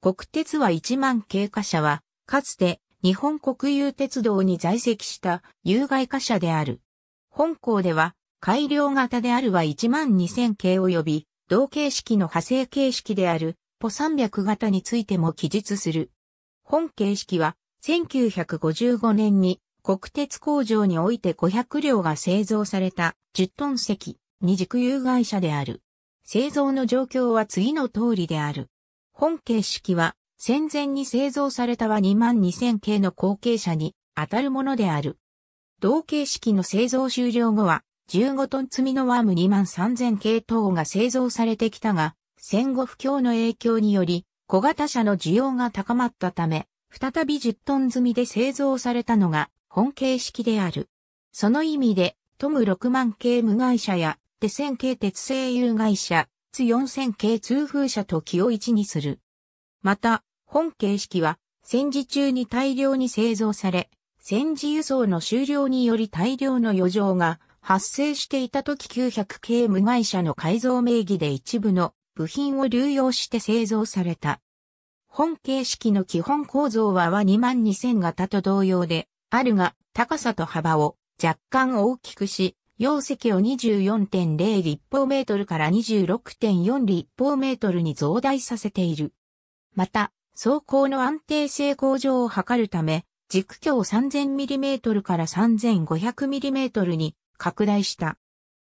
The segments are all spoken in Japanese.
国鉄は1万経過者は、かつて日本国有鉄道に在籍した有害貨車である。本校では改良型であるは1万2000系及び、同形式の派生形式である、ポ300型についても記述する。本形式は、1955年に国鉄工場において500両が製造された10トン席、二軸有害車である。製造の状況は次の通りである。本形式は戦前に製造されたは22000系の後継者に当たるものである。同形式の製造終了後は15トン積みのワーム23000系等が製造されてきたが、戦後不況の影響により小型車の需要が高まったため、再び10トン積みで製造されたのが本形式である。その意味でトム6万系無害車や手線系鉄製有害車、ツ4000系通風車と気を一にする。また、本形式は戦時中に大量に製造され、戦時輸送の終了により大量の余剰が発生していた時900系無害車の改造名義で一部の部品を流用して製造された。本形式の基本構造は和22000型と同様で、あるが高さと幅を若干大きくし、容積を24.0立方メートルから26.4立方メートルに増大させている。また、走行の安定性向上を図るため、軸橋 3000mm から 3500mm に拡大した。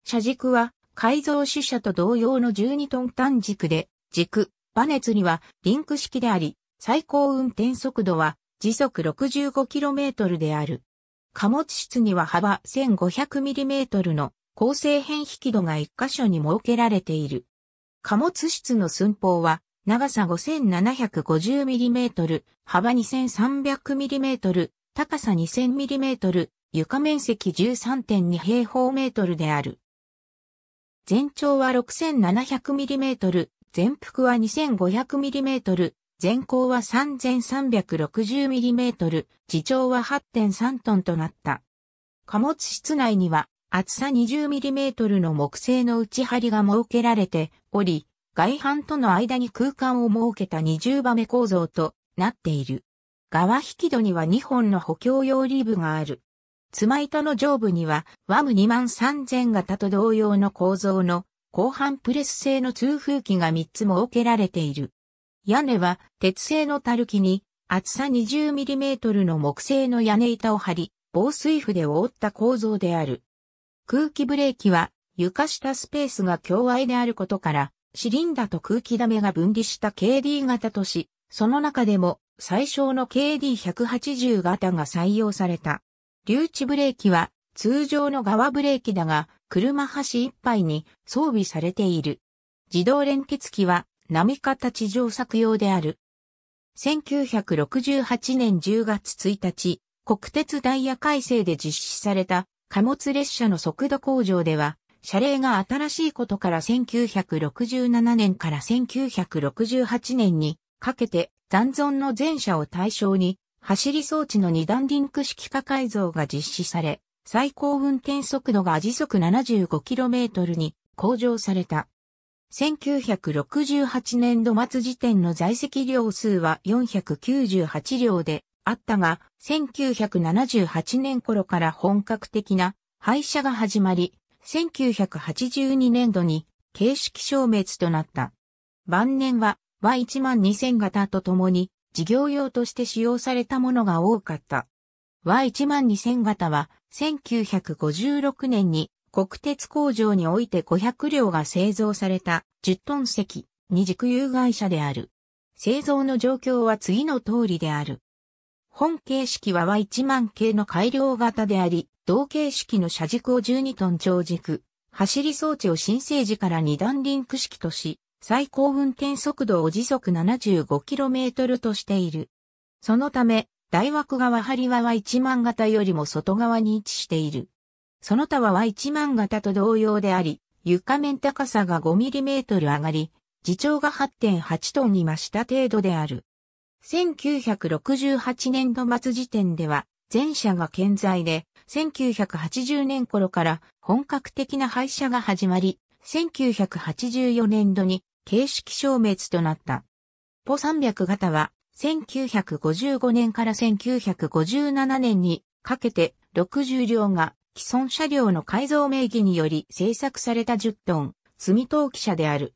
車軸は改造主車と同様の12トン単軸で、軸、馬熱にはリンク式であり、最高運転速度は時速 65km である。貨物室には幅 1500mm の構成変引度が1箇所に設けられている。貨物室の寸法は長さ 5750mm、幅 2300mm、高さ 2000mm、床面積13.2平方メートルである。全長は 6700mm、全幅は 2500mm、全高は 3360mm、地長は8.3トンとなった。貨物室内には厚さ 20mm の木製の内張りが設けられており、外板との間に空間を設けた二重バメ構造となっている。側引き戸には2本の補強用リブがある。ま板の上部には、ワム2万3000型と同様の構造の後半プレス製の通風機が3つ設けられている。屋根は鉄製のたるきに厚さ 20mm の木製の屋根板を張り、防水布で覆った構造である。空気ブレーキは床下スペースが境愛であることから、シリンダと空気ダメが分離した KD 型とし、その中でも最小の KD180 型が採用された。留置ブレーキは通常の側ブレーキだが、車端ぱ杯に装備されている。自動連結機は波方地上作用である。1968年10月1日、国鉄ダイヤ改正で実施された貨物列車の速度向上では、車両が新しいことから1967年から1968年にかけて残存の全車を対象に走り装置の二段リンク式化改造が実施され、最高運転速度が時速 75km に向上された。1968年度末時点の在籍両数は498両であったが、1978年頃から本格的な廃車が始まり、1982年度に形式消滅となった。晩年は Y12000 型とともに事業用として使用されたものが多かった。Y12000 型は1956年に国鉄工場において500両が製造された10トン石に軸有害車である。製造の状況は次の通りである。本形式は Y1 万系の改良型であり、同形式の車軸を12トン長軸、走り装置を新生時から二段リンク式とし、最高運転速度を時速 75km としている。そのため、大枠側張りは Y1 万型よりも外側に位置している。その他は Y1 万型と同様であり、床面高さが 5mm 上がり、自長が8.8トンに増した程度である。1968年度末時点では、全車が健在で、1980年頃から本格的な廃車が始まり、1984年度に形式消滅となった。ポ300型は、1955年から1957年にかけて60両が既存車両の改造名義により製作された10トン、積投記車である。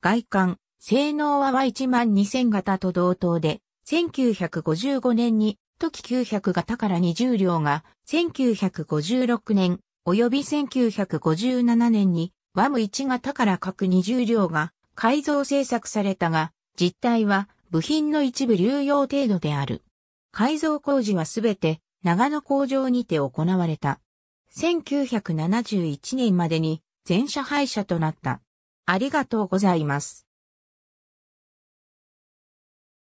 外観、性能は Y12000 型と同等で、1955年に、時900型から20両が、1956年、及び1957年に、ワム1型から各20両が改造製作されたが、実態は部品の一部流用程度である。改造工事はすべて長野工場にて行われた。1971年までに全車廃車となった。ありがとうございます。